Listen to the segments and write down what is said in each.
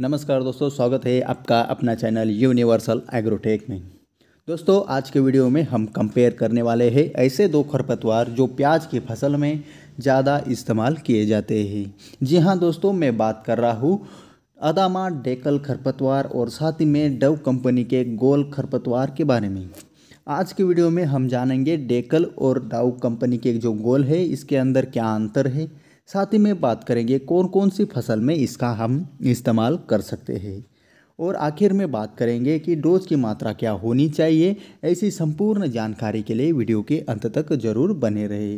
नमस्कार दोस्तों स्वागत है आपका अपना चैनल यूनिवर्सल एग्रोटेक में दोस्तों आज के वीडियो में हम कंपेयर करने वाले हैं ऐसे दो खरपतवार जो प्याज की फसल में ज़्यादा इस्तेमाल किए जाते हैं जी हाँ दोस्तों मैं बात कर रहा हूँ अदामा डेकल खरपतवार और साथ ही में डव कंपनी के गोल खरपतवार के बारे में आज के वीडियो में हम जानेंगे डेकल और डाउ कंपनी के जो गोल है इसके अंदर क्या अंतर है साथ ही में बात करेंगे कौन कौन सी फसल में इसका हम इस्तेमाल कर सकते हैं और आखिर में बात करेंगे कि डोज की मात्रा क्या होनी चाहिए ऐसी संपूर्ण जानकारी के लिए वीडियो के अंत तक जरूर बने रहे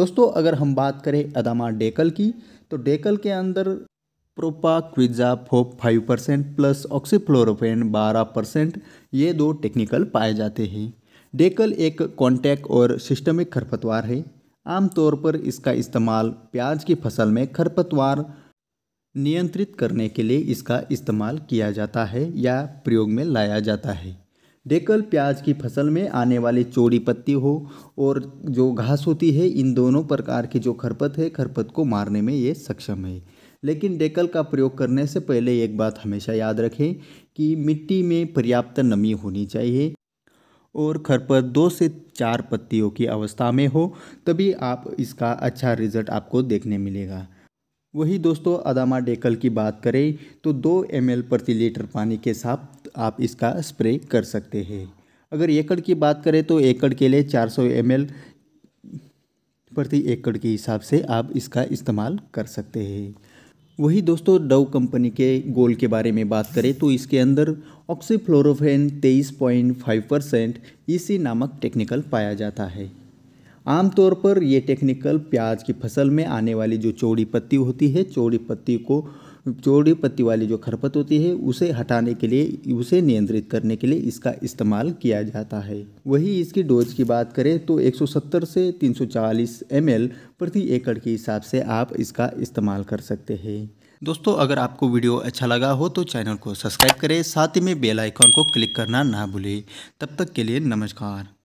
दोस्तों अगर हम बात करें अदामा डेकल की तो डेकल के अंदर propaquizafop five percent plus oxyfluorfen बारह परसेंट ये दो टेक्निकल पाए जाते हैं डेकल एक कॉन्टैक्ट और सिस्टमिक खरपतवार है आमतौर पर इसका इस्तेमाल प्याज की फसल में खरपतवार नियंत्रित करने के लिए इसका इस्तेमाल किया जाता है या प्रयोग में लाया जाता है डेकल प्याज की फसल में आने वाली चौड़ी पत्ती हो और जो घास होती है इन दोनों प्रकार की जो खरपत है खरपत को मारने में ये सक्षम है लेकिन डेकल का प्रयोग करने से पहले एक बात हमेशा याद रखें कि मिट्टी में पर्याप्त नमी होनी चाहिए और खरपत दो से चार पत्तियों की अवस्था में हो तभी आप इसका अच्छा रिजल्ट आपको देखने मिलेगा वही दोस्तों अदामा डेकल की बात करें तो दो एम प्रति लीटर पानी के साथ आप इसका स्प्रे कर सकते हैं अगर एकड़ की बात करें तो एकड़ के लिए 400 सौ प्रति एकड़ के हिसाब से आप इसका इस्तेमाल कर सकते हैं वही दोस्तों डव कंपनी के गोल के बारे में बात करें तो इसके अंदर ऑक्सीफ्लोरोफेन 23.5 परसेंट इसी e नामक टेक्निकल पाया जाता है आमतौर पर यह टेक्निकल प्याज की फसल में आने वाली जो चौड़ी पत्ती होती है चौड़ी पत्ती को चौड़ी पत्ती वाली जो खरपत होती है उसे हटाने के लिए उसे नियंत्रित करने के लिए इसका इस्तेमाल किया जाता है वही इसकी डोज की बात करें तो 170 से 340 ml प्रति एकड़ के हिसाब से आप इसका इस्तेमाल कर सकते हैं दोस्तों अगर आपको वीडियो अच्छा लगा हो तो चैनल को सब्सक्राइब करें साथ ही में बेल आइकॉन को क्लिक करना ना भूलें तब तक के लिए नमस्कार